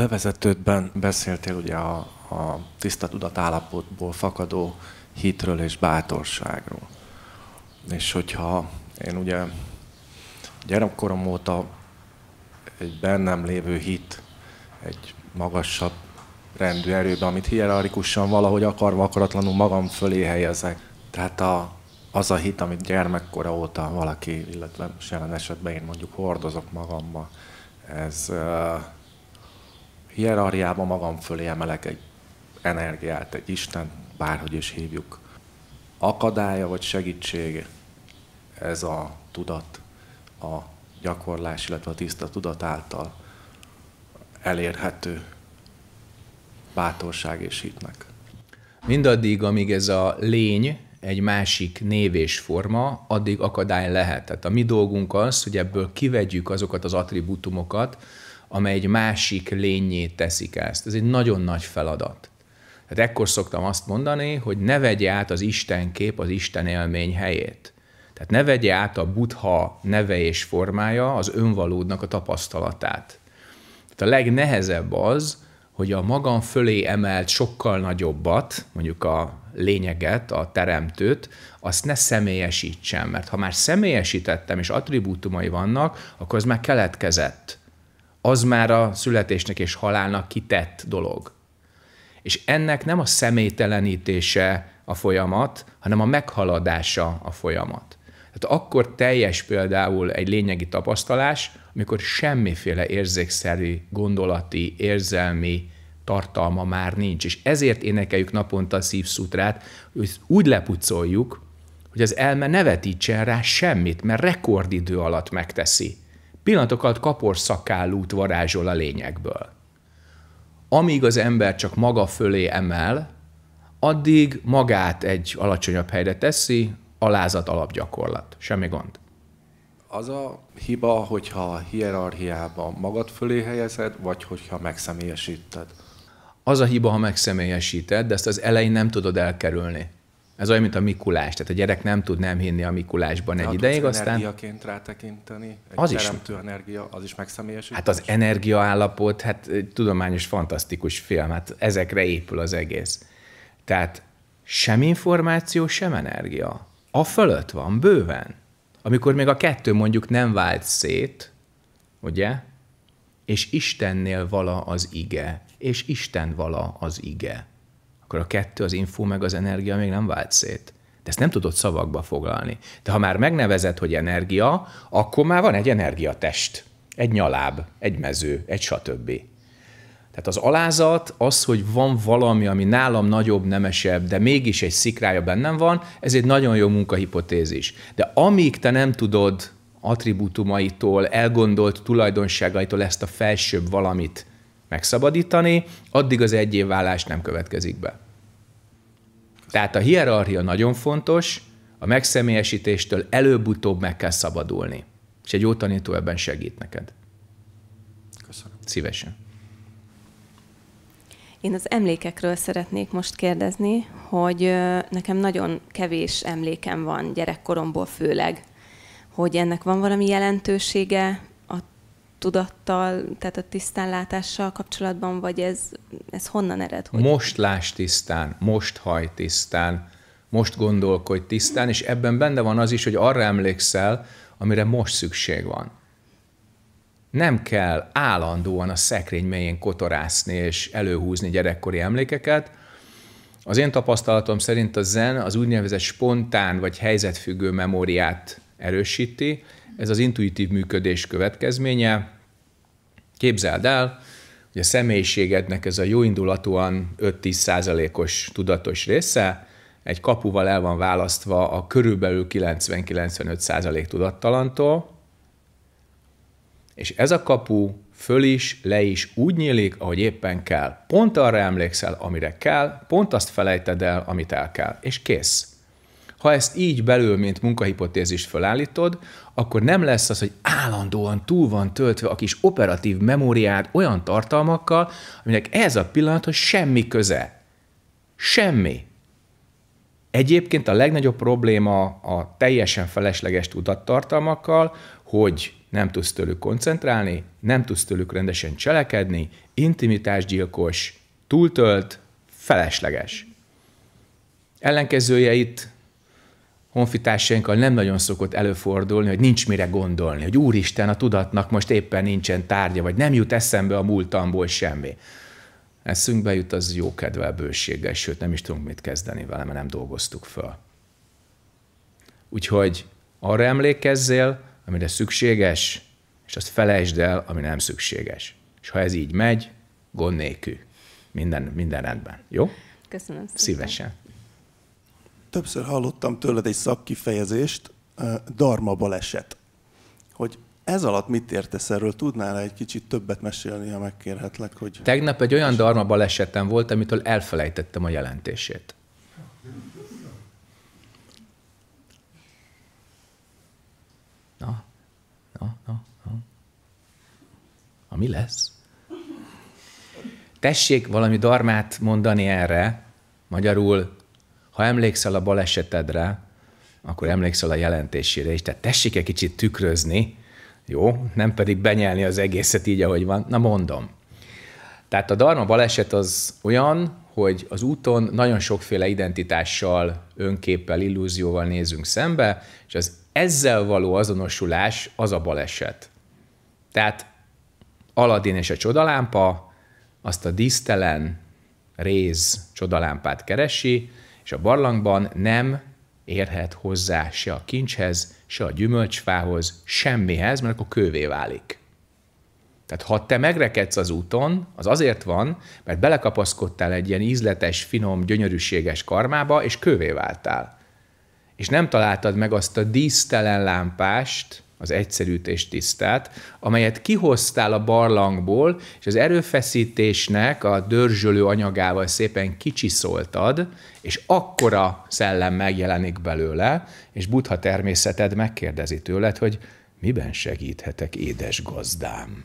bevezetődben beszéltél ugye a, a tiszta tudatállapotból fakadó hitről és bátorságról. És hogyha én ugye gyerekkorom óta egy bennem lévő hit, egy magasabb rendű erőbe, amit hierarchikusan valahogy akarva akaratlanul magam fölé helyezek. Tehát a, az a hit, amit gyermekkora óta valaki, illetve most jelen esetben én mondjuk hordozok magamba, ez hierarchiában magam fölé emelek egy energiát, egy Isten, bárhogy is hívjuk. Akadálya vagy segítség ez a tudat, a gyakorlás, illetve a tiszta tudat által elérhető bátorság és hitnek. Mindaddig, amíg ez a lény egy másik név és forma, addig akadály lehet. Tehát a mi dolgunk az, hogy ebből kivegyük azokat az attribútumokat, amely egy másik lényét teszik ezt. Ez egy nagyon nagy feladat. Tehát ekkor szoktam azt mondani, hogy ne vegye át az Isten kép az Isten élmény helyét. Tehát ne vegye át a buddha neve és formája az önvalódnak a tapasztalatát. Tehát a legnehezebb az, hogy a magam fölé emelt sokkal nagyobbat, mondjuk a lényeget, a teremtőt, azt ne személyesítsem, mert ha már személyesítettem és attribútumai vannak, akkor ez már keletkezett az már a születésnek és halálnak kitett dolog. És ennek nem a személytelenítése a folyamat, hanem a meghaladása a folyamat. Tehát akkor teljes például egy lényegi tapasztalás, amikor semmiféle érzékszerű, gondolati, érzelmi tartalma már nincs. És ezért énekeljük naponta a szívszutrát, hogy úgy lepucoljuk, hogy az elme ne vetítsen rá semmit, mert rekordidő alatt megteszi. Pillanatokat kapor szakállút varázsol a lényekből. Amíg az ember csak maga fölé emel, addig magát egy alacsonyabb helyre teszi, alázat alapgyakorlat. Semmi gond. Az a hiba, hogyha hierarchiában magad fölé helyezed, vagy hogyha megszemélyesíted? Az a hiba, ha megszemélyesíted, de ezt az elején nem tudod elkerülni. Ez olyan, mint a Mikulás. Tehát a gyerek nem tud nem hinni a Mikulásban De egy ideig, aztán... energiaként rátekinteni, egy az is, energia, az is megszemélyesítés. Hát az energiaállapot, hát tudományos, fantasztikus film, hát ezekre épül az egész. Tehát sem információ, sem energia. A fölött van, bőven. Amikor még a kettő mondjuk nem vált szét, ugye? És Istennél vala az ige, és Isten vala az ige akkor a kettő, az info meg az energia még nem vált szét. De ezt nem tudod szavakba foglalni. De ha már megnevezed, hogy energia, akkor már van egy energiatest, egy nyaláb, egy mező, egy stb. Tehát az alázat, az, hogy van valami, ami nálam nagyobb, nemesebb, de mégis egy szikrája bennem van, ez egy nagyon jó munkahipotézis. De amíg te nem tudod attribútumaitól, elgondolt tulajdonságaitól ezt a felsőbb valamit megszabadítani, addig az egyévvállás nem következik be. Tehát a hierarchia nagyon fontos, a megszemélyesítéstől előbb-utóbb meg kell szabadulni. És egy jó tanító ebben segít neked. Köszönöm. Szívesen. Én az emlékekről szeretnék most kérdezni, hogy nekem nagyon kevés emlékem van gyerekkoromból főleg, hogy ennek van valami jelentősége, tudattal, tehát a tisztánlátással kapcsolatban, vagy ez, ez honnan ered? Hogy... Most láss tisztán, most haj tisztán, most gondolkodj tisztán, és ebben benne van az is, hogy arra emlékszel, amire most szükség van. Nem kell állandóan a szekrény mélyén kotorászni és előhúzni gyerekkori emlékeket. Az én tapasztalatom szerint a zen az úgynevezett spontán vagy helyzetfüggő memóriát erősíti. Ez az intuitív működés következménye, Képzeld el, hogy a személyiségednek ez a jóindulatúan 5-10 százalékos tudatos része egy kapuval el van választva a körülbelül 90-95 százalék tudattalantól, és ez a kapu föl is, le is úgy nyílik, ahogy éppen kell. Pont arra emlékszel, amire kell, pont azt felejted el, amit el kell, és kész. Ha ezt így belül, mint munkahipotézist fölállítod, akkor nem lesz az, hogy állandóan túl van töltve a kis operatív memóriád olyan tartalmakkal, aminek ez a pillanat, hogy semmi köze. Semmi. Egyébként a legnagyobb probléma a teljesen felesleges tudattartalmakkal, hogy nem tudsz tőlük koncentrálni, nem tudsz tőlük rendesen cselekedni, intimitásgyilkos, túltölt, felesleges. Ellenkezője itt honfitársainkkal nem nagyon szokott előfordulni, hogy nincs mire gondolni, hogy úristen, a tudatnak most éppen nincsen tárgya, vagy nem jut eszembe a múltamból semmi. Eszünkbe jut az jó kedvel bőséggel, sőt nem is tudunk mit kezdeni vele, mert nem dolgoztuk föl. Úgyhogy arra emlékezzél, amire szükséges, és azt felejtsd el, ami nem szükséges. És ha ez így megy, gond nélkül. Minden, minden rendben. Jó? Köszönöm szépen. Szívesen. Többször hallottam tőled egy szakkifejezést, darma baleset. Hogy ez alatt mit értesz erről? Tudnál egy kicsit többet mesélni, ha megkérhetlek? Hogy... Tegnap egy olyan darma balesetem volt, amitől elfelejtettem a jelentését. Na, na, na, na. Ami lesz? Tessék valami darmát mondani erre, magyarul ha emlékszel a balesetedre, akkor emlékszel a jelentésére is. Tehát tessék egy kicsit tükrözni, jó? Nem pedig benyelni az egészet így, ahogy van. Na mondom. Tehát a darma baleset az olyan, hogy az úton nagyon sokféle identitással, önképpel, illúzióval nézünk szembe, és az ezzel való azonosulás az a baleset. Tehát aladin és a csodalámpa azt a dísztelen réz csodalámpát keresi, és a barlangban nem érhet hozzá se a kincshez, se a gyümölcsfához, semmihez, mert akkor kővé válik. Tehát ha te megrekedsz az úton, az azért van, mert belekapaszkodtál egy ilyen ízletes, finom, gyönyörűséges karmába, és kövé váltál. És nem találtad meg azt a dísztelen lámpást, az egyszerűt és tisztát, amelyet kihoztál a barlangból, és az erőfeszítésnek a dörzsölő anyagával szépen kicsiszoltad, és akkora szellem megjelenik belőle, és buddha természeted megkérdezi tőled, hogy miben segíthetek, édes gazdám?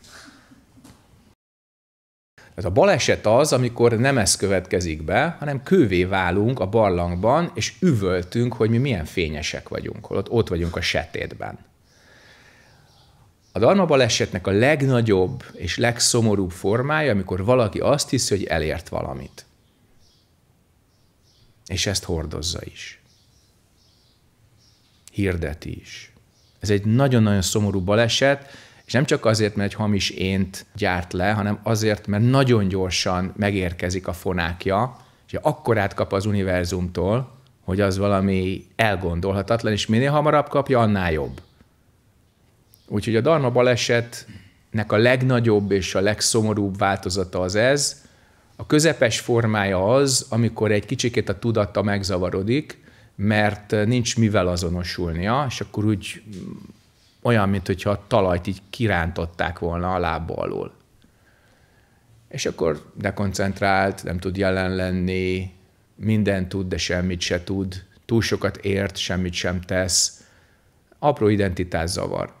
Tehát a baleset az, amikor nem ez következik be, hanem kővé válunk a barlangban, és üvöltünk, hogy mi milyen fényesek vagyunk, holott ott vagyunk a setétben. A dharma balesetnek a legnagyobb és legszomorúbb formája, amikor valaki azt hiszi, hogy elért valamit. És ezt hordozza is. Hirdeti is. Ez egy nagyon-nagyon szomorú baleset, és nem csak azért, mert egy hamis ént gyárt le, hanem azért, mert nagyon gyorsan megérkezik a fonákja, és akkorát kap az univerzumtól, hogy az valami elgondolhatatlan, és minél hamarabb kapja, annál jobb. Úgyhogy a Darma balesetnek a legnagyobb és a legszomorúbb változata az ez. A közepes formája az, amikor egy kicsikét a tudatta megzavarodik, mert nincs mivel azonosulnia, és akkor úgy mm, olyan, mintha a talajt így kirántották volna a lába alól. És akkor dekoncentrált, nem tud jelen lenni, minden tud, de semmit se tud, túl sokat ért, semmit sem tesz, apró identitás zavar.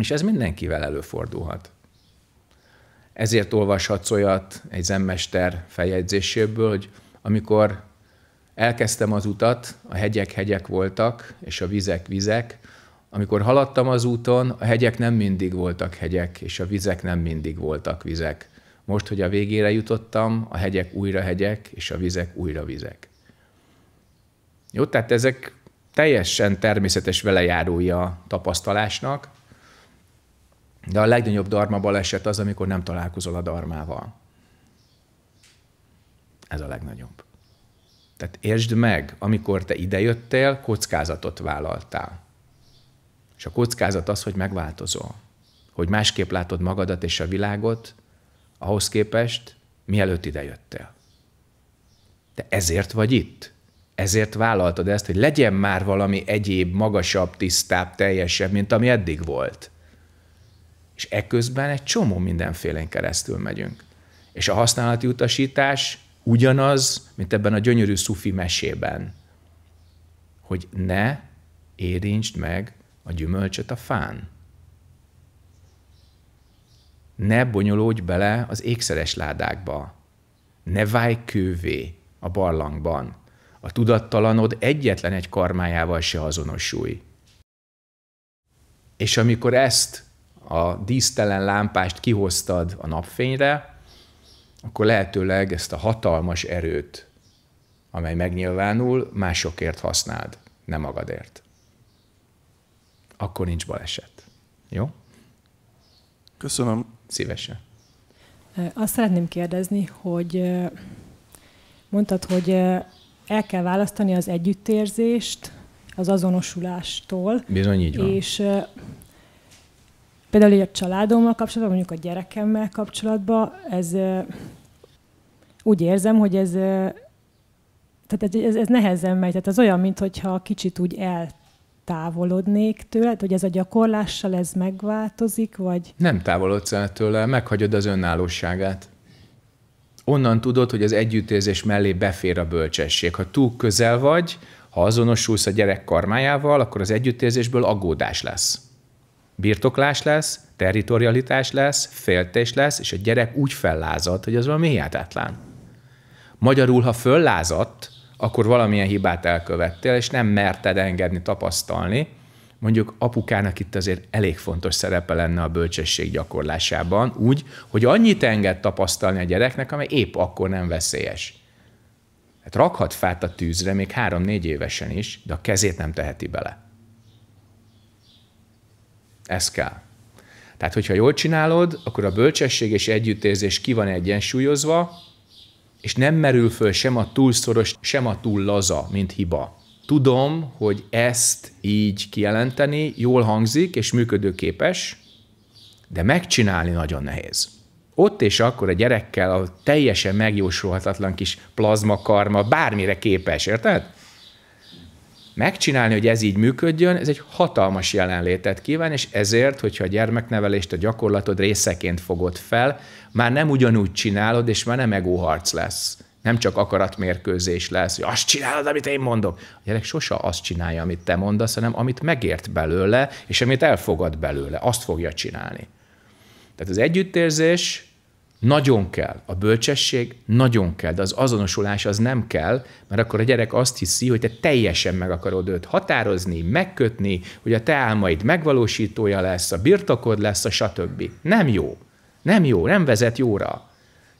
És ez mindenkivel előfordulhat. Ezért olvashatsz olyat egy zenmester feljegyzéséből, hogy amikor elkezdtem az utat, a hegyek hegyek voltak, és a vizek vizek, amikor haladtam az úton, a hegyek nem mindig voltak hegyek, és a vizek nem mindig voltak vizek. Most, hogy a végére jutottam, a hegyek újra hegyek, és a vizek újra vizek. Jó, tehát ezek teljesen természetes velejárója tapasztalásnak, de a legnagyobb darma baleset az, amikor nem találkozol a darmával. Ez a legnagyobb. Tehát értsd meg, amikor te idejöttél, kockázatot vállaltál. És a kockázat az, hogy megváltozol. Hogy másképp látod magadat és a világot, ahhoz képest, mielőtt idejöttél. Te ezért vagy itt. Ezért vállaltad ezt, hogy legyen már valami egyéb, magasabb, tisztább, teljesebb, mint ami eddig volt. És ekközben egy csomó mindenfélén keresztül megyünk. És a használati utasítás ugyanaz, mint ebben a gyönyörű szufi mesében, hogy ne érintsd meg a gyümölcsöt a fán. Ne bonyolódj bele az ékszeres ládákba. Ne válj kővé a barlangban. A tudattalanod egyetlen egy karmájával se azonosulj. És amikor ezt a dísztelen lámpást kihoztad a napfényre, akkor lehetőleg ezt a hatalmas erőt, amely megnyilvánul, másokért használd, nem magadért. Akkor nincs baleset. Jó? Köszönöm. Szívesen. Azt szeretném kérdezni, hogy mondtad, hogy el kell választani az együttérzést az azonosulástól. Bizony így van. És Például így a családommal kapcsolatban, mondjuk a gyerekemmel kapcsolatban, ez úgy érzem, hogy ez, tehát ez, ez, ez nehezen megy. Tehát az olyan, mintha kicsit úgy el távolodnék hogy ez a gyakorlással ez megváltozik, vagy? Nem távolodsz el tőle, meghagyod az önállóságát. Onnan tudod, hogy az együttérzés mellé befér a bölcsesség. Ha túl közel vagy, ha azonosulsz a gyerek karmájával, akkor az együttérzésből agódás lesz birtoklás lesz, territorialitás lesz, féltés lesz, és a gyerek úgy fellázadt, hogy az valami hihetetlen. Magyarul, ha föllázadt, akkor valamilyen hibát elkövettél, és nem merted engedni tapasztalni. Mondjuk apukának itt azért elég fontos szerepe lenne a bölcsesség gyakorlásában, úgy, hogy annyit enged tapasztalni a gyereknek, amely épp akkor nem veszélyes. Hát rakhat fát a tűzre még három-négy évesen is, de a kezét nem teheti bele. Ez kell. Tehát, hogyha jól csinálod, akkor a bölcsesség és együttérzés ki van egyensúlyozva, és nem merül föl sem a túl szoros, sem a túl laza, mint hiba. Tudom, hogy ezt így kijelenteni jól hangzik és működőképes, de megcsinálni nagyon nehéz. Ott és akkor a gyerekkel a teljesen megjósolhatatlan kis plazmakarma bármire képes, érted? megcsinálni, hogy ez így működjön, ez egy hatalmas jelenlétet kíván, és ezért, hogyha a gyermeknevelést a gyakorlatod részeként fogod fel, már nem ugyanúgy csinálod, és már nem egóharc lesz. Nem csak akaratmérkőzés lesz, hogy azt csinálod, amit én mondok. A gyerek sose azt csinálja, amit te mondasz, hanem amit megért belőle, és amit elfogad belőle, azt fogja csinálni. Tehát az együttérzés nagyon kell. A bölcsesség nagyon kell, de az azonosulás az nem kell, mert akkor a gyerek azt hiszi, hogy te teljesen meg akarod őt határozni, megkötni, hogy a te álmaid megvalósítója lesz, a birtokod lesz, a stb. Nem jó. Nem jó, nem vezet jóra.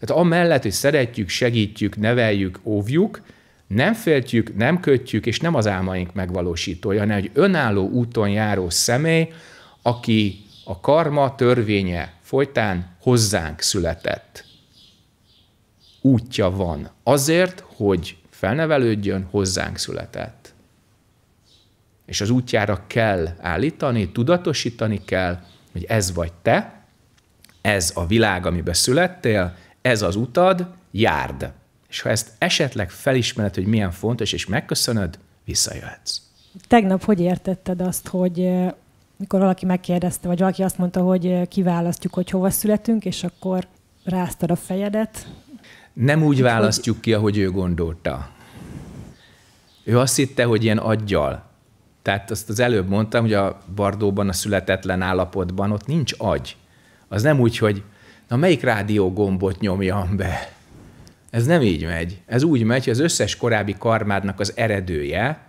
Tehát amellett, hogy szeretjük, segítjük, neveljük, óvjuk, nem féltjük, nem kötjük, és nem az álmaink megvalósítója, hanem egy önálló úton járó személy, aki a karma törvénye folytán hozzánk született. Útja van azért, hogy felnevelődjön, hozzánk született. És az útjára kell állítani, tudatosítani kell, hogy ez vagy te, ez a világ, amiben születtél, ez az utad, járd. És ha ezt esetleg felismered, hogy milyen fontos, és megköszönöd, visszajöhetsz. Tegnap hogy értetted azt, hogy mikor valaki megkérdezte, vagy valaki azt mondta, hogy eh, kiválasztjuk, hogy hova születünk, és akkor ráztad a fejedet. Nem úgy választjuk ki, ahogy ő gondolta. Ő azt hitte, hogy ilyen aggyal. Tehát azt az előbb mondtam, hogy a bardóban, a születetlen állapotban ott nincs agy. Az nem úgy, hogy na melyik rádió gombot nyomjam be. Ez nem így megy. Ez úgy megy, hogy az összes korábbi karmádnak az eredője,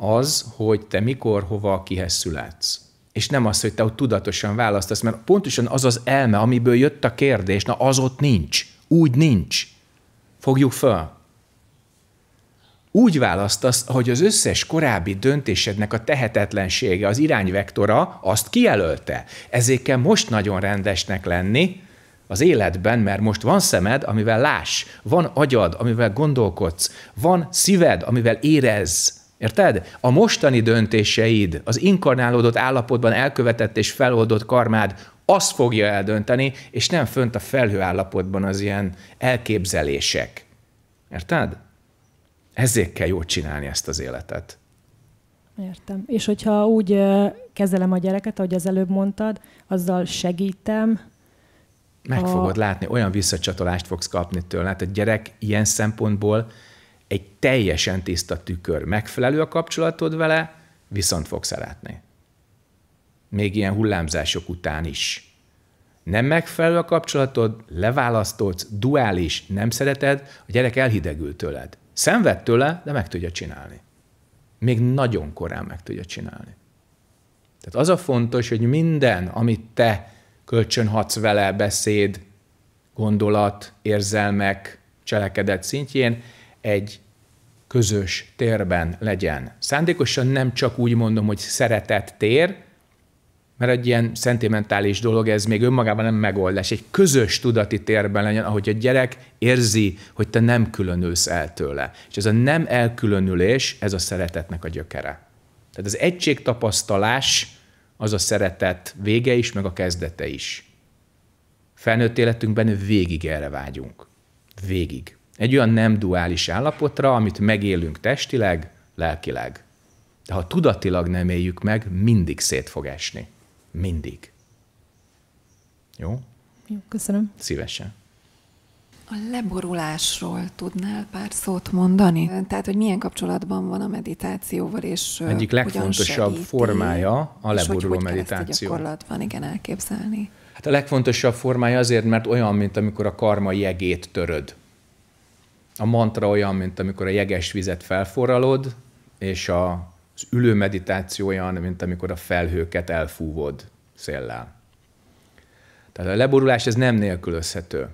az, hogy te mikor, hova, kihez születsz. És nem az, hogy te ott tudatosan választasz, mert pontosan az az elme, amiből jött a kérdés, na az ott nincs. Úgy nincs. Fogjuk föl. Úgy választasz, hogy az összes korábbi döntésednek a tehetetlensége, az irányvektora azt kijelölte. Ezért kell most nagyon rendesnek lenni az életben, mert most van szemed, amivel láss, van agyad, amivel gondolkodsz, van szíved, amivel érezz, Érted? A mostani döntéseid, az inkarnálódott állapotban elkövetett és feloldott karmád azt fogja eldönteni, és nem fönt a felhő állapotban az ilyen elképzelések. Érted? Ezért kell jól csinálni ezt az életet. Értem. És hogyha úgy kezelem a gyereket, ahogy az előbb mondtad, azzal segítem. Meg a... fogod látni, olyan visszacsatolást fogsz kapni tőle. Hát a gyerek ilyen szempontból egy teljesen tiszta tükör. Megfelelő a kapcsolatod vele, viszont fog szeretni. Még ilyen hullámzások után is. Nem megfelelő a kapcsolatod, leválasztod, duális, nem szereted, a gyerek elhidegül tőled. Szenved tőle, de meg tudja csinálni. Még nagyon korán meg tudja csinálni. Tehát az a fontos, hogy minden, amit te kölcsönhatsz vele, beszéd, gondolat, érzelmek, cselekedet szintjén, egy közös térben legyen. Szándékosan nem csak úgy mondom, hogy szeretett tér, mert egy ilyen szentimentális dolog, ez még önmagában nem megoldás. Egy közös tudati térben legyen, ahogy a gyerek érzi, hogy te nem különülsz el tőle. És ez a nem elkülönülés, ez a szeretetnek a gyökere. Tehát az egységtapasztalás az a szeretet vége is, meg a kezdete is. Felnőtt életünkben végig erre vágyunk. Végig egy olyan nem duális állapotra, amit megélünk testileg, lelkileg. De ha tudatilag nem éljük meg, mindig szét fog esni. Mindig. Jó? Jó, köszönöm. Szívesen. A leborulásról tudnál pár szót mondani? Tehát, hogy milyen kapcsolatban van a meditációval, és Egyik legfontosabb segíti, formája a leboruló hogy, hogy meditáció. Hogy van igen elképzelni? Hát a legfontosabb formája azért, mert olyan, mint amikor a karma jegét töröd. A mantra olyan, mint amikor a jeges vizet felforralod, és a, az ülő meditáció olyan, mint amikor a felhőket elfúvod széllel. Tehát a leborulás ez nem nélkülözhető.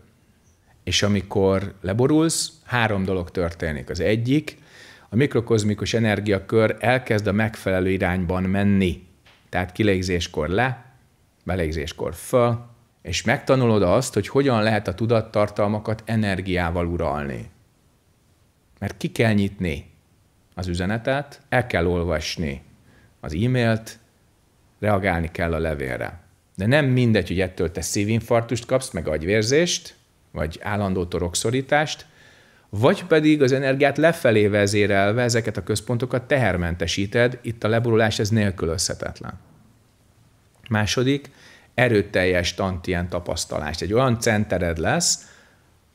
És amikor leborulsz, három dolog történik. Az egyik, a mikrokozmikus energiakör elkezd a megfelelő irányban menni. Tehát kilégzéskor le, belégzéskor föl, és megtanulod azt, hogy hogyan lehet a tudattartalmakat energiával uralni. Mert ki kell nyitni az üzenetet, el kell olvasni az e-mailt, reagálni kell a levélre. De nem mindegy, hogy ettől te szívinfarktust kapsz, meg agyvérzést, vagy állandó torokszorítást, vagy pedig az energiát lefelé vezérelve ezeket a központokat tehermentesíted, itt a leborulás ez nélkülözhetetlen. Második, erőteljes tantien tapasztalást. Egy olyan centered lesz,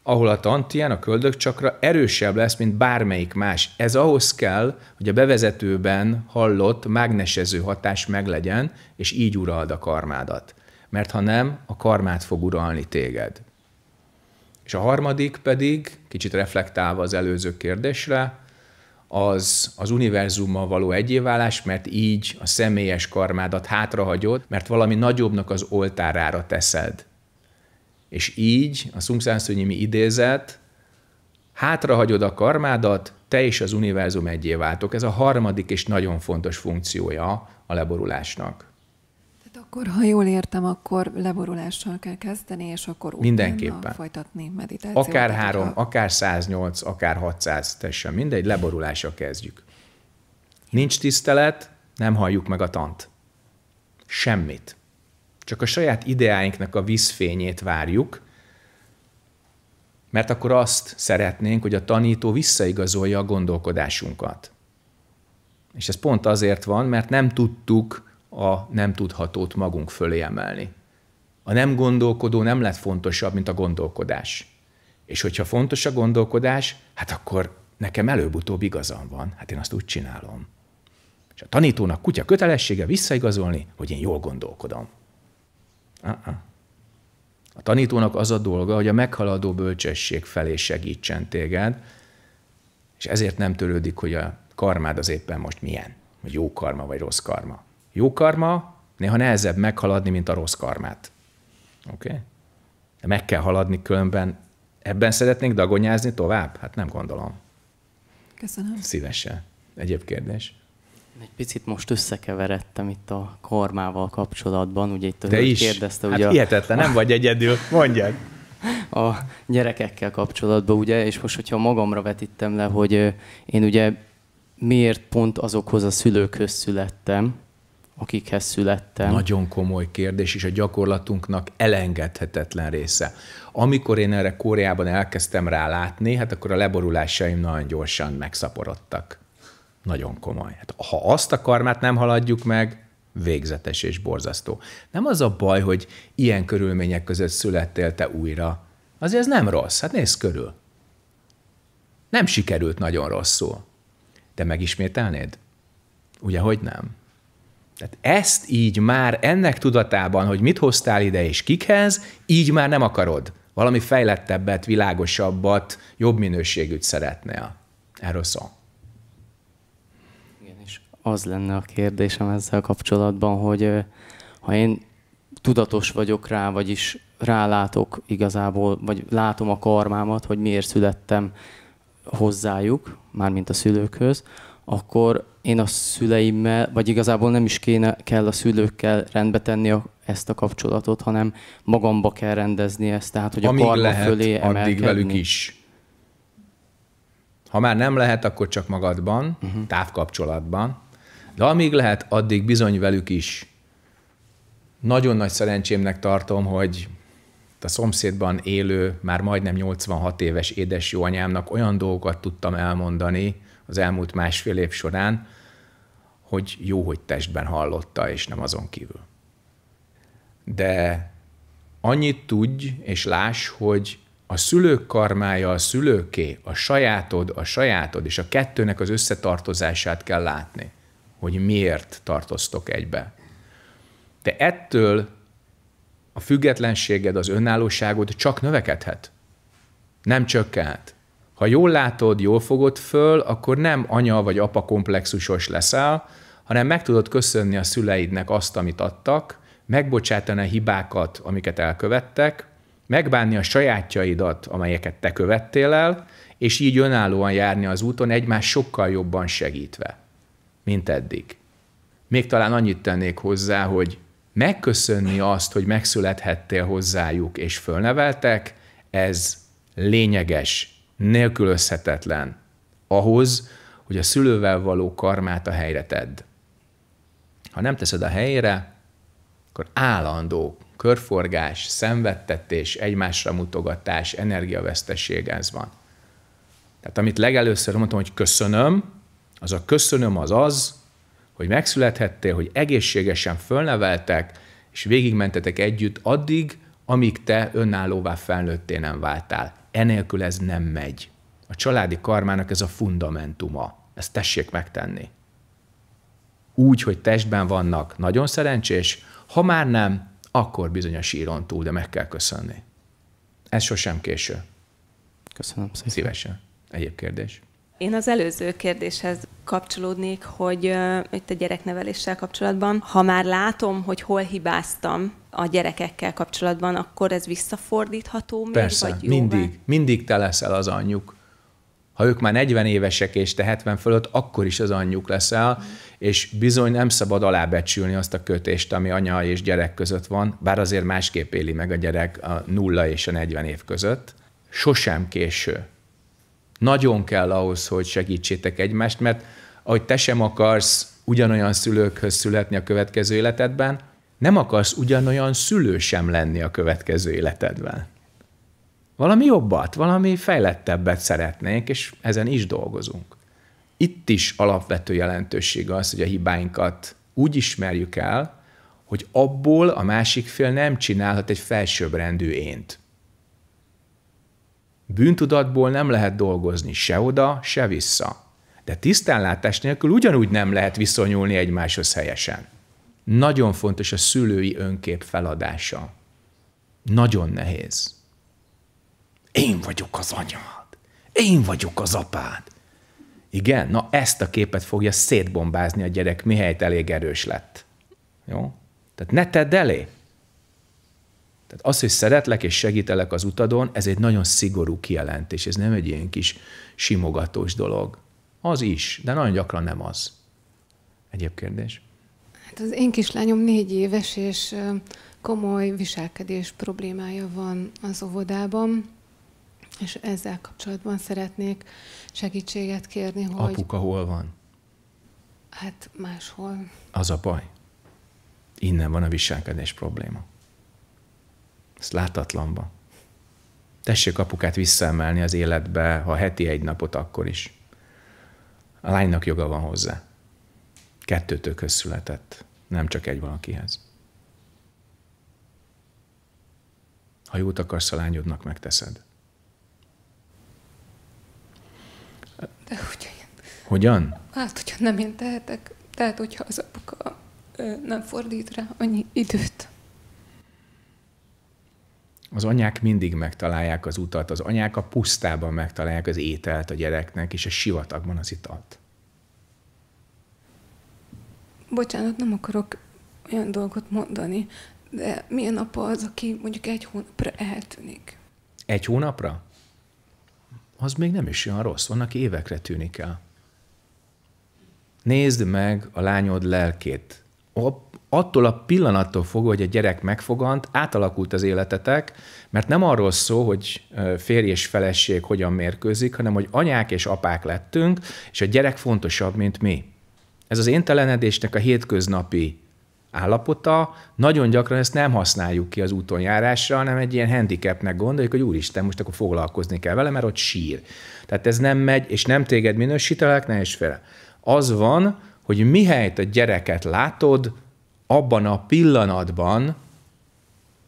ahol a tantián, a köldökcsakra erősebb lesz, mint bármelyik más. Ez ahhoz kell, hogy a bevezetőben hallott mágnesező hatás meglegyen, és így urald a karmádat. Mert ha nem, a karmát fog uralni téged. És a harmadik pedig, kicsit reflektálva az előző kérdésre, az az univerzummal való egyéválás, mert így a személyes karmádat hátrahagyod, mert valami nagyobbnak az oltárára teszed és így a mi idézet, hátrahagyod a karmádat, te és az univerzum egyé váltok. Ez a harmadik és nagyon fontos funkciója a leborulásnak. Tehát akkor, ha jól értem, akkor leborulással kell kezdeni, és akkor Mindenképpen. folytatni meditációt. Akár három, a... akár 108, akár 600, tessen mindegy, leborulással kezdjük. Nincs tisztelet, nem halljuk meg a tant. Semmit. Csak a saját ideáinknak a vízfényét várjuk, mert akkor azt szeretnénk, hogy a tanító visszaigazolja a gondolkodásunkat. És ez pont azért van, mert nem tudtuk a nem tudhatót magunk fölé emelni. A nem gondolkodó nem lett fontosabb, mint a gondolkodás. És hogyha fontos a gondolkodás, hát akkor nekem előbb-utóbb igazam van, hát én azt úgy csinálom. És a tanítónak kutya kötelessége visszaigazolni, hogy én jól gondolkodom. Uh-uh. A tanítónak az a dolga, hogy a meghaladó bölcsesség felé segítsen téged, és ezért nem törődik, hogy a karmád az éppen most milyen, hogy jó karma, vagy rossz karma. Jó karma néha nehezebb meghaladni, mint a rossz karmát. Oké? Okay? De meg kell haladni, különben ebben szeretnénk dagonyázni tovább? Hát nem gondolom. Köszönöm. Szívesen. Egyéb kérdés? Egy picit most összekeveredtem itt a kormával kapcsolatban, ugye itt a Te is? kérdezte. Hát ugye hihetetlen, a... nem vagy egyedül, mondjad. A gyerekekkel kapcsolatban, ugye, és most, hogyha magamra vetítem le, hogy én ugye miért pont azokhoz a szülőkhöz születtem, akikhez születtem? Nagyon komoly kérdés, és a gyakorlatunknak elengedhetetlen része. Amikor én erre Kóreában elkezdtem rálátni, hát akkor a leborulásaim nagyon gyorsan megszaporodtak. Nagyon komoly. Hát, ha azt a karmát nem haladjuk meg, végzetes és borzasztó. Nem az a baj, hogy ilyen körülmények között születtél te újra. Azért ez nem rossz. Hát nézz körül. Nem sikerült nagyon rosszul. De megismételnéd? Ugye, hogy nem? Tehát ezt így már ennek tudatában, hogy mit hoztál ide és kikhez, így már nem akarod. Valami fejlettebbet, világosabbat, jobb minőségűt szeretnél. Erről szól az lenne a kérdésem ezzel kapcsolatban, hogy ha én tudatos vagyok rá, vagyis rálátok igazából, vagy látom a karmámat, hogy miért születtem hozzájuk, mármint a szülőkhöz, akkor én a szüleimmel, vagy igazából nem is kéne, kell a szülőkkel rendbe tenni a, ezt a kapcsolatot, hanem magamba kell rendezni ezt, tehát hogy Amíg a karma lehet, fölé emelkedni. addig velük is. Ha már nem lehet, akkor csak magadban, uh-huh. távkapcsolatban, de amíg lehet, addig bizony velük is. Nagyon nagy szerencsémnek tartom, hogy a szomszédban élő, már majdnem 86 éves édes anyámnak olyan dolgokat tudtam elmondani az elmúlt másfél év során, hogy jó, hogy testben hallotta, és nem azon kívül. De annyit tudj és láss, hogy a szülők karmája a szülőké, a sajátod, a sajátod, és a kettőnek az összetartozását kell látni hogy miért tartoztok egybe. Te ettől a függetlenséged, az önállóságod csak növekedhet, nem csökkenhet. Ha jól látod, jól fogod föl, akkor nem anya vagy apa komplexusos leszel, hanem meg tudod köszönni a szüleidnek azt, amit adtak, megbocsátani a hibákat, amiket elkövettek, megbánni a sajátjaidat, amelyeket te követtél el, és így önállóan járni az úton, egymás sokkal jobban segítve mint eddig. Még talán annyit tennék hozzá, hogy megköszönni azt, hogy megszülethettél hozzájuk és fölneveltek, ez lényeges, nélkülözhetetlen ahhoz, hogy a szülővel való karmát a helyre tedd. Ha nem teszed a helyére, akkor állandó körforgás, szenvedtetés, egymásra mutogatás, energiavesztesség ez van. Tehát amit legelőször mondtam, hogy köszönöm, az a köszönöm az az, hogy megszülethettél, hogy egészségesen fölneveltek, és végigmentetek együtt addig, amíg te önállóvá felnőtté nem váltál. Enélkül ez nem megy. A családi karmának ez a fundamentuma. Ezt tessék megtenni. Úgy, hogy testben vannak, nagyon szerencsés, ha már nem, akkor a síron túl, de meg kell köszönni. Ez sosem késő. Köszönöm szépen. Szívesen. Egyéb kérdés? Én az előző kérdéshez kapcsolódnék, hogy uh, itt a gyerekneveléssel kapcsolatban, ha már látom, hogy hol hibáztam, a gyerekekkel kapcsolatban, akkor ez visszafordítható még, Persze, vagy jó mindig. Mindig te leszel az anyjuk. Ha ők már 40 évesek, és te 70 fölött, akkor is az anyjuk leszel, mm. és bizony nem szabad alábecsülni azt a kötést, ami anya és gyerek között van, bár azért másképp éli meg a gyerek a nulla és a 40 év között. Sosem késő nagyon kell ahhoz, hogy segítsétek egymást, mert ahogy te sem akarsz ugyanolyan szülőkhöz születni a következő életedben, nem akarsz ugyanolyan szülő sem lenni a következő életedben. Valami jobbat, valami fejlettebbet szeretnénk, és ezen is dolgozunk. Itt is alapvető jelentőség az, hogy a hibáinkat úgy ismerjük el, hogy abból a másik fél nem csinálhat egy felsőbbrendű ént. Bűntudatból nem lehet dolgozni se oda, se vissza. De tisztánlátás nélkül ugyanúgy nem lehet viszonyulni egymáshoz helyesen. Nagyon fontos a szülői önkép feladása. Nagyon nehéz. Én vagyok az anyád. Én vagyok az apád. Igen, na ezt a képet fogja szétbombázni a gyerek, mihelyt elég erős lett. Jó? Tehát ne tedd elé. Tehát az, hogy szeretlek és segítelek az utadon, ez egy nagyon szigorú kijelentés, ez nem egy ilyen kis simogatós dolog. Az is, de nagyon gyakran nem az. Egyéb kérdés? Hát az én kislányom négy éves, és komoly viselkedés problémája van az óvodában, és ezzel kapcsolatban szeretnék segítséget kérni, hogy... Apuka hol van? Hát máshol. Az a baj. Innen van a viselkedés probléma. Ezt látatlanba. Tessék apukát visszaemelni az életbe, ha heti egy napot, akkor is. A lánynak joga van hozzá. Kettőtől született, nem csak egy valakihez. Ha jót akarsz a lányodnak, megteszed. De én... Hogyan? Hát, hogyha nem én tehetek, tehát hogyha az apuka nem fordít rá annyi időt, az anyák mindig megtalálják az utat, az anyák a pusztában megtalálják az ételt a gyereknek, és a sivatagban az italt. Bocsánat, nem akarok olyan dolgot mondani, de milyen apa az, aki mondjuk egy hónapra eltűnik? Egy hónapra? Az még nem is olyan rossz, vannak évekre tűnik el. Nézd meg a lányod lelkét. Hopp, attól a pillanattól fogva, hogy a gyerek megfogant, átalakult az életetek, mert nem arról szó, hogy férj és feleség hogyan mérkőzik, hanem hogy anyák és apák lettünk, és a gyerek fontosabb, mint mi. Ez az éntelenedésnek a hétköznapi állapota, nagyon gyakran ezt nem használjuk ki az úton járásra, hanem egy ilyen handicapnek gondoljuk, hogy úristen, most akkor foglalkozni kell vele, mert ott sír. Tehát ez nem megy, és nem téged minősítelek, ne is félre. Az van, hogy mihelyt a gyereket látod, abban a pillanatban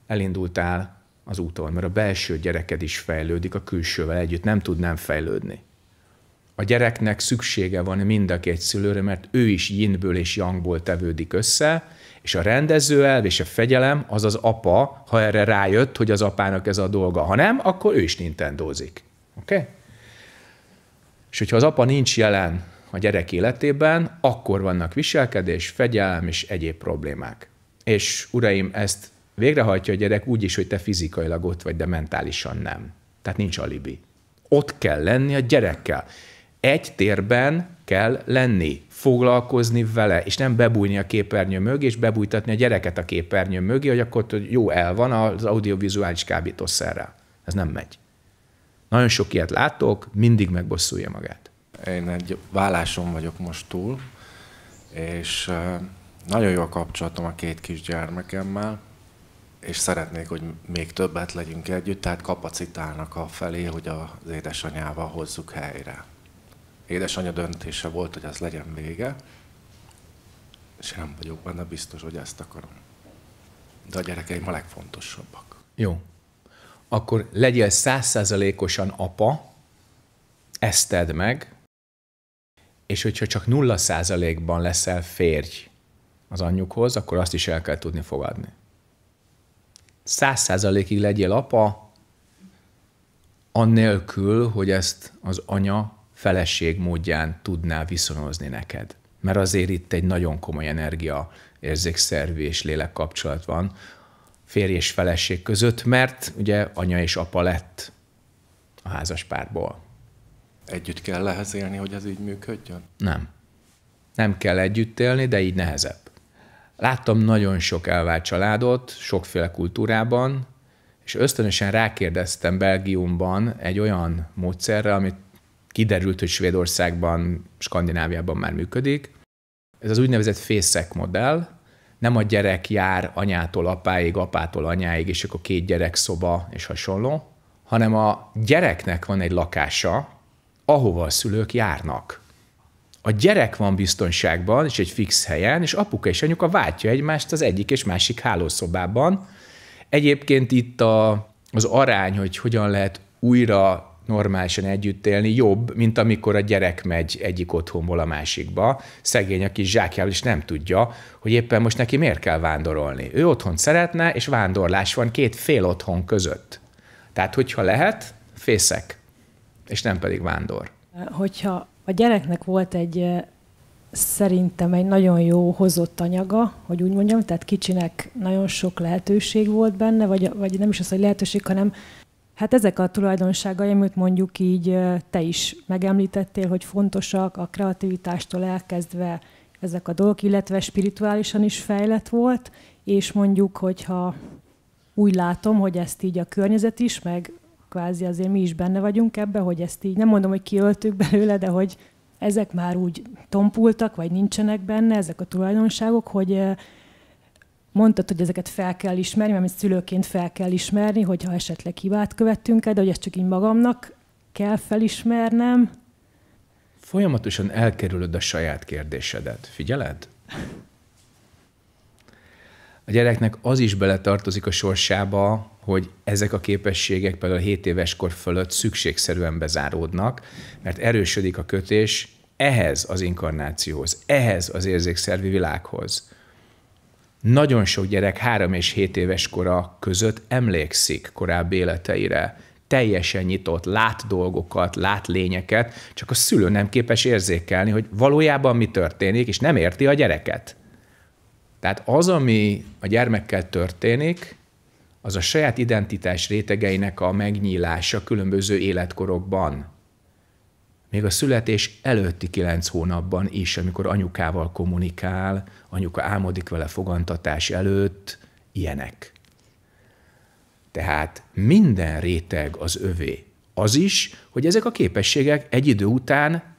elindultál az úton, mert a belső gyereked is fejlődik a külsővel együtt, nem tud nem fejlődni. A gyereknek szüksége van mind a két szülőre, mert ő is yinből és jangból tevődik össze, és a rendező elv és a fegyelem az az apa, ha erre rájött, hogy az apának ez a dolga. Ha nem, akkor ő is nintendozik. Oké? Okay? És hogyha az apa nincs jelen a gyerek életében, akkor vannak viselkedés, fegyelem és egyéb problémák. És uraim, ezt végrehajtja a gyerek úgy is, hogy te fizikailag ott vagy, de mentálisan nem. Tehát nincs alibi. Ott kell lenni a gyerekkel. Egy térben kell lenni, foglalkozni vele, és nem bebújni a képernyő mögé, és bebújtatni a gyereket a képernyő mögé, hogy akkor jó, el van az audiovizuális kábítószerrel. Ez nem megy. Nagyon sok ilyet látok, mindig megbosszulja magát. Én egy válláson vagyok most túl, és nagyon jó a kapcsolatom a két kisgyermekemmel, és szeretnék, hogy még többet legyünk együtt, tehát kapacitálnak a felé, hogy az édesanyával hozzuk helyre. Édesanyja döntése volt, hogy az legyen vége, és nem vagyok benne biztos, hogy ezt akarom. De a gyerekeim a legfontosabbak. Jó. Akkor legyél százszázalékosan apa, ezt tedd meg, és hogyha csak nulla százalékban leszel férj az anyjukhoz, akkor azt is el kell tudni fogadni. 100 százalékig legyél apa, annélkül, hogy ezt az anya feleség módján tudná viszonozni neked. Mert azért itt egy nagyon komoly energia, érzékszervi és lélek kapcsolat van férj és feleség között, mert ugye anya és apa lett a házas párból. Együtt kell lehez élni, hogy ez így működjön? Nem. Nem kell együtt élni, de így nehezebb. Láttam nagyon sok elvált családot, sokféle kultúrában, és ösztönösen rákérdeztem Belgiumban egy olyan módszerre, amit kiderült, hogy Svédországban, Skandináviában már működik. Ez az úgynevezett fészek modell, nem a gyerek jár anyától apáig, apától anyáig, és akkor két gyerek szoba és hasonló, hanem a gyereknek van egy lakása, ahova a szülők járnak. A gyerek van biztonságban, és egy fix helyen, és apuka és anyuka váltja egymást az egyik és másik hálószobában. Egyébként itt a, az arány, hogy hogyan lehet újra normálisan együtt élni jobb, mint amikor a gyerek megy egyik otthonból a másikba. Szegény, aki zsákjával is nem tudja, hogy éppen most neki miért kell vándorolni. Ő otthon szeretne, és vándorlás van két fél otthon között. Tehát, hogyha lehet, fészek és nem pedig vándor. Hogyha a gyereknek volt egy szerintem egy nagyon jó hozott anyaga, hogy úgy mondjam, tehát kicsinek nagyon sok lehetőség volt benne, vagy, vagy nem is az, hogy lehetőség, hanem hát ezek a tulajdonságai, amit mondjuk így te is megemlítettél, hogy fontosak a kreativitástól elkezdve ezek a dolgok, illetve spirituálisan is fejlett volt, és mondjuk, hogyha úgy látom, hogy ezt így a környezet is, meg kvázi azért mi is benne vagyunk ebbe, hogy ezt így, nem mondom, hogy kiöltük belőle, de hogy ezek már úgy tompultak, vagy nincsenek benne ezek a tulajdonságok, hogy mondtad, hogy ezeket fel kell ismerni, mert szülőként fel kell ismerni, hogyha esetleg hibát követtünk el, de hogy ezt csak így magamnak kell felismernem. Folyamatosan elkerülöd a saját kérdésedet. Figyeled? A gyereknek az is beletartozik a sorsába, hogy ezek a képességek például 7 éves kor fölött szükségszerűen bezáródnak, mert erősödik a kötés ehhez az inkarnációhoz, ehhez az érzékszervi világhoz. Nagyon sok gyerek 3 és 7 éves kora között emlékszik korábbi életeire, teljesen nyitott, lát dolgokat, lát lényeket, csak a szülő nem képes érzékelni, hogy valójában mi történik, és nem érti a gyereket. Tehát az, ami a gyermekkel történik, az a saját identitás rétegeinek a megnyílása különböző életkorokban. Még a születés előtti kilenc hónapban is, amikor anyukával kommunikál, anyuka álmodik vele fogantatás előtt, ilyenek. Tehát minden réteg az övé. Az is, hogy ezek a képességek egy idő után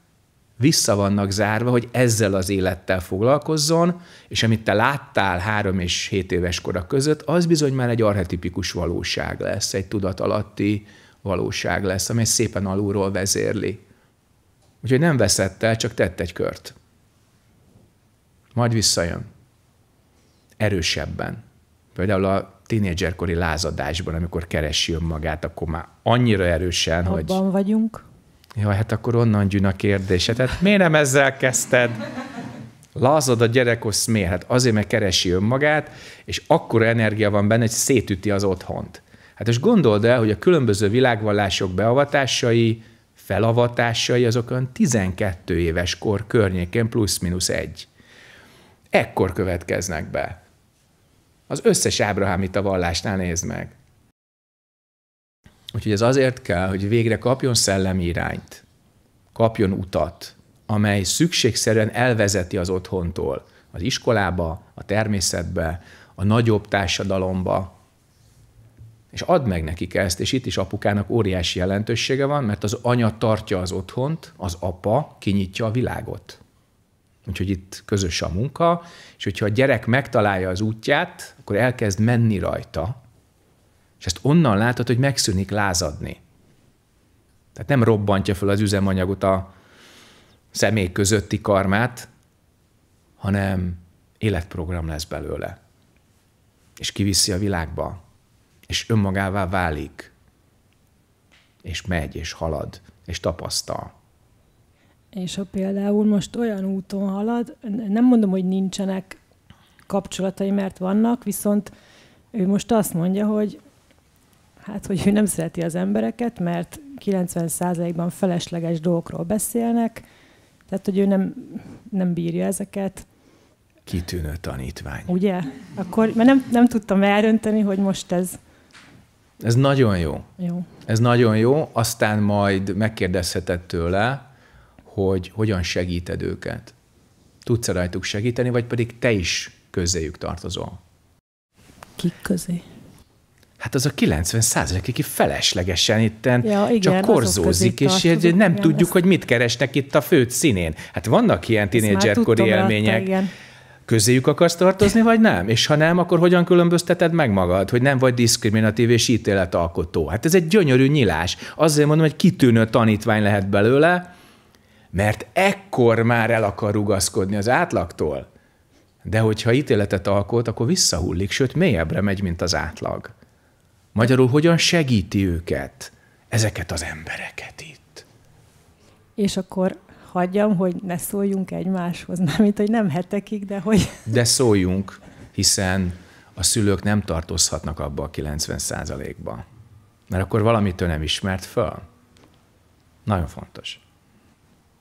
vissza vannak zárva, hogy ezzel az élettel foglalkozzon, és amit te láttál három és hét éves kora között, az bizony már egy arhetipikus valóság lesz, egy tudatalatti valóság lesz, amely szépen alulról vezérli. Úgyhogy nem veszett el, csak tett egy kört. Majd visszajön. Erősebben. Például a tínédzserkori lázadásban, amikor keresi önmagát, akkor már annyira erősen, Abban hogy... Abban vagyunk Jaj, hát akkor onnan gyűn a kérdése. Tehát hát miért nem ezzel kezdted? Lazad a gyerekos miért? hát azért, mert keresi önmagát, és akkor energia van benne, hogy szétüti az otthont. Hát és gondold el, hogy a különböző világvallások beavatásai, felavatásai azok olyan 12 éves kor környékén plusz-minusz egy. Ekkor következnek be. Az összes ábrahámita vallásnál nézd meg. Úgyhogy ez azért kell, hogy végre kapjon szellemi irányt, kapjon utat, amely szükségszerűen elvezeti az otthontól, az iskolába, a természetbe, a nagyobb társadalomba, és add meg nekik ezt, és itt is apukának óriási jelentősége van, mert az anya tartja az otthont, az apa kinyitja a világot. Úgyhogy itt közös a munka, és hogyha a gyerek megtalálja az útját, akkor elkezd menni rajta, és ezt onnan látod, hogy megszűnik lázadni. Tehát nem robbantja fel az üzemanyagot a személy közötti karmát, hanem életprogram lesz belőle. És kiviszi a világba, és önmagává válik, és megy, és halad, és tapasztal. És ha például most olyan úton halad, nem mondom, hogy nincsenek kapcsolatai, mert vannak, viszont ő most azt mondja, hogy hát, hogy ő nem szereti az embereket, mert 90%-ban felesleges dolgokról beszélnek, tehát, hogy ő nem, nem bírja ezeket. Kitűnő tanítvány. Ugye? Akkor, mert nem, nem tudtam elrönteni, hogy most ez... Ez nagyon jó. Jó. Ez nagyon jó, aztán majd megkérdezheted tőle, hogy hogyan segíted őket. Tudsz rajtuk segíteni, vagy pedig te is közéjük tartozol? Kik közé? hát az a 90 százalék, aki feleslegesen itten ja, igen, csak korzózik, és így nem igen, tudjuk, ezt... hogy mit keresnek itt a főt színén. Hát vannak ilyen tinédzserkori élmények. Rajta, közéjük akarsz tartozni, vagy nem? És ha nem, akkor hogyan különbözteted meg magad, hogy nem vagy diszkriminatív és ítéletalkotó? Hát ez egy gyönyörű nyilás. Azért mondom, hogy kitűnő tanítvány lehet belőle, mert ekkor már el akar rugaszkodni az átlagtól. De hogyha ítéletet alkot, akkor visszahullik, sőt, mélyebbre megy, mint az átlag. Magyarul hogyan segíti őket, ezeket az embereket itt. És akkor hagyjam, hogy ne szóljunk egymáshoz, mármint, hogy nem hetekig, de hogy... De szóljunk, hiszen a szülők nem tartozhatnak abba a 90 ba Mert akkor valamitől nem ismert föl. Nagyon fontos.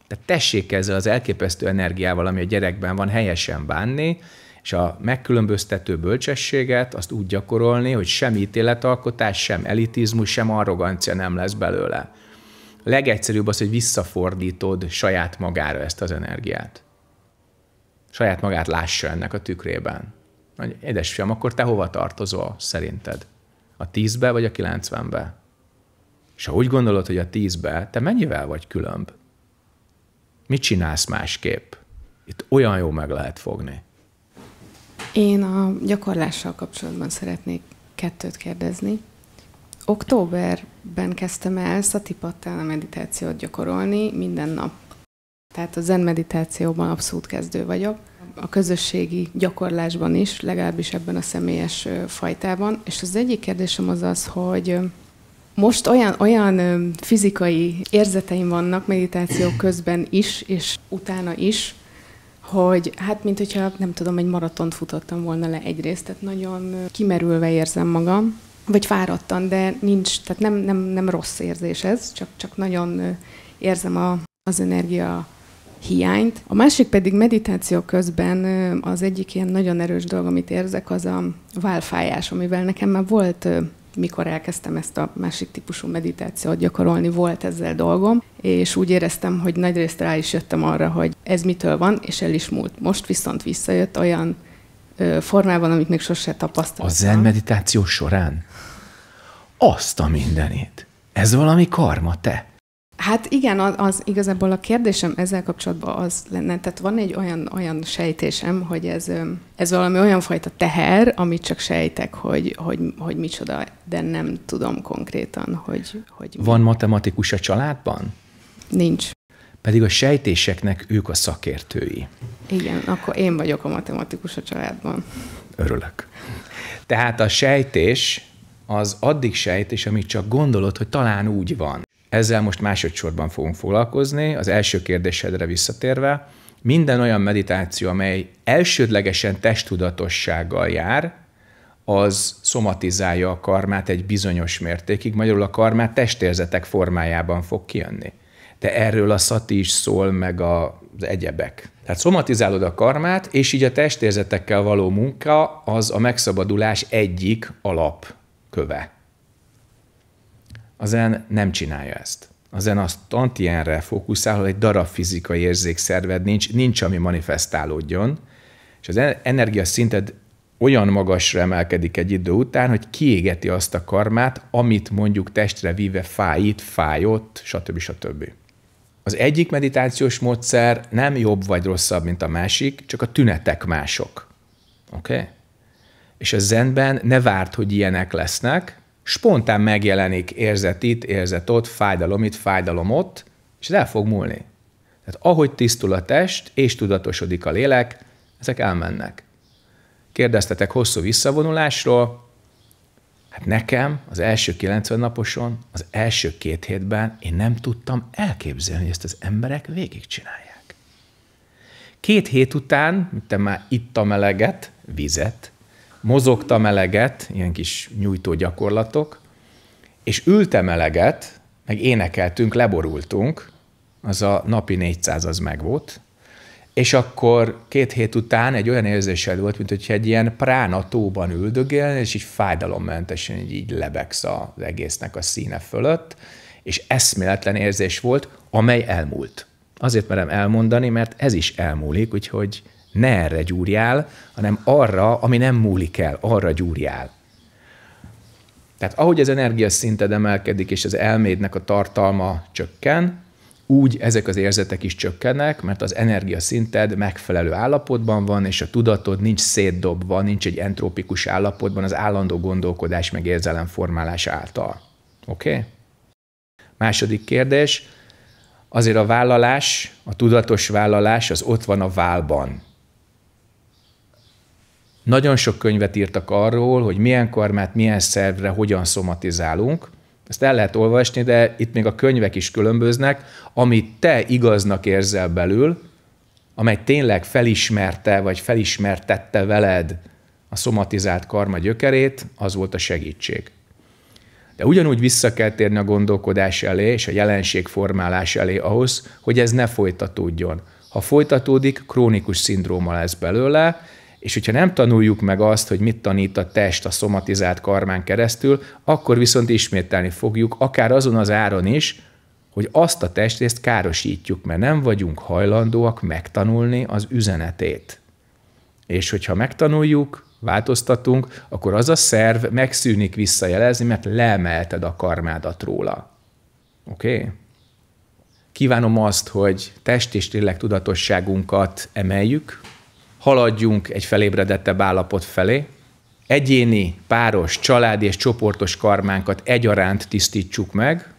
Tehát tessék ezzel az elképesztő energiával, ami a gyerekben van, helyesen bánni, és a megkülönböztető bölcsességet azt úgy gyakorolni, hogy sem ítéletalkotás, sem elitizmus, sem arrogancia nem lesz belőle. Legegyszerűbb az, hogy visszafordítod saját magára ezt az energiát. Saját magát lássa ennek a tükrében. Édesfiam, akkor te hova tartozol szerinted? A tízbe vagy a kilencvenbe? És ha úgy gondolod, hogy a tízbe, te mennyivel vagy különb? Mit csinálsz másképp? Itt olyan jó meg lehet fogni. Én a gyakorlással kapcsolatban szeretnék kettőt kérdezni. Októberben kezdtem el szatipattán a meditációt gyakorolni minden nap. Tehát a zen meditációban abszolút kezdő vagyok. A közösségi gyakorlásban is, legalábbis ebben a személyes fajtában. És az egyik kérdésem az az, hogy most olyan, olyan fizikai érzeteim vannak meditáció közben is, és utána is, hogy hát mint hogyha nem tudom, egy maratont futottam volna le egyrészt, tehát nagyon kimerülve érzem magam, vagy fáradtan, de nincs, tehát nem, nem, nem rossz érzés ez, csak, csak nagyon érzem a, az energia hiányt. A másik pedig meditáció közben az egyik ilyen nagyon erős dolog, amit érzek, az a válfájás, amivel nekem már volt mikor elkezdtem ezt a másik típusú meditációt gyakorolni, volt ezzel dolgom, és úgy éreztem, hogy nagyrészt rá is jöttem arra, hogy ez mitől van, és el is múlt. Most viszont visszajött olyan ö, formában, amit még sose tapasztaltam. A zen meditáció során? Azt a mindenét! Ez valami karma, te! Hát igen, az, az igazából a kérdésem ezzel kapcsolatban az lenne, tehát van egy olyan, olyan sejtésem, hogy ez, ez valami olyan fajta teher, amit csak sejtek, hogy, hogy, hogy micsoda, de nem tudom konkrétan, hogy... hogy van mi. matematikus a családban? Nincs. Pedig a sejtéseknek ők a szakértői. Igen, akkor én vagyok a matematikus a családban. Örülök. Tehát a sejtés az addig sejtés, amit csak gondolod, hogy talán úgy van. Ezzel most másodszorban fogunk foglalkozni. Az első kérdésedre visszatérve, minden olyan meditáció, amely elsődlegesen testtudatossággal jár, az szomatizálja a karmát egy bizonyos mértékig, magyarul a karmát testérzetek formájában fog kijönni. De erről a szati is szól, meg az egyebek. Tehát szomatizálod a karmát, és így a testérzetekkel való munka az a megszabadulás egyik alapköve. A zen nem csinálja ezt. A zen azt tantienre fókuszál, hogy egy darab fizikai érzékszerved nincs, nincs, ami manifestálódjon, és az szinted olyan magasra emelkedik egy idő után, hogy kiégeti azt a karmát, amit mondjuk testre víve fájít, fájott, stb. stb. Az egyik meditációs módszer nem jobb vagy rosszabb, mint a másik, csak a tünetek mások. Oké? Okay? És a zenben ne várt, hogy ilyenek lesznek, spontán megjelenik érzet itt, érzet ott, fájdalom itt, fájdalom ott, és ez el fog múlni. Tehát ahogy tisztul a test, és tudatosodik a lélek, ezek elmennek. Kérdeztetek hosszú visszavonulásról, hát nekem az első 90 naposon, az első két hétben én nem tudtam elképzelni, hogy ezt az emberek végigcsinálják. Két hét után, mint már ittam meleget, vizet, mozogtam eleget, ilyen kis nyújtó gyakorlatok, és ültem eleget, meg énekeltünk, leborultunk, az a napi 400 az meg volt, és akkor két hét után egy olyan érzéssel volt, mint hogy egy ilyen prána tóban üldögél, és így fájdalommentesen így, így lebegsz az egésznek a színe fölött, és eszméletlen érzés volt, amely elmúlt. Azért merem elmondani, mert ez is elmúlik, úgyhogy ne erre gyúrjál, hanem arra, ami nem múlik el, arra gyúrjál. Tehát ahogy az energiaszinted emelkedik, és az elmédnek a tartalma csökken, úgy ezek az érzetek is csökkennek, mert az energiaszinted megfelelő állapotban van, és a tudatod nincs szétdobva, nincs egy entrópikus állapotban az állandó gondolkodás meg formálás által. Oké? Okay? Második kérdés. Azért a vállalás, a tudatos vállalás az ott van a válban. Nagyon sok könyvet írtak arról, hogy milyen karmát, milyen szervre hogyan szomatizálunk. Ezt el lehet olvasni, de itt még a könyvek is különböznek. Amit te igaznak érzel belül, amely tényleg felismerte vagy felismertette veled a szomatizált karma gyökerét, az volt a segítség. De ugyanúgy vissza kell térni a gondolkodás elé és a jelenség formálás elé ahhoz, hogy ez ne folytatódjon. Ha folytatódik, krónikus szindróma lesz belőle, és hogyha nem tanuljuk meg azt, hogy mit tanít a test a szomatizált karmán keresztül, akkor viszont ismételni fogjuk, akár azon az áron is, hogy azt a testrészt károsítjuk, mert nem vagyunk hajlandóak megtanulni az üzenetét. És hogyha megtanuljuk, változtatunk, akkor az a szerv megszűnik visszajelezni, mert leemelted a karmádat róla. Oké? Okay? Kívánom azt, hogy test és tudatosságunkat emeljük, haladjunk egy felébredettebb állapot felé, egyéni, páros, családi és csoportos karmánkat egyaránt tisztítsuk meg,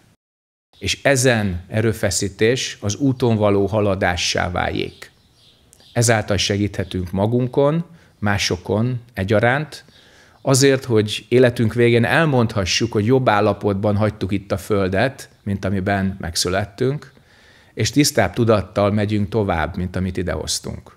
és ezen erőfeszítés az úton való haladássá váljék. Ezáltal segíthetünk magunkon, másokon egyaránt, azért, hogy életünk végén elmondhassuk, hogy jobb állapotban hagytuk itt a Földet, mint amiben megszülettünk, és tisztább tudattal megyünk tovább, mint amit idehoztunk.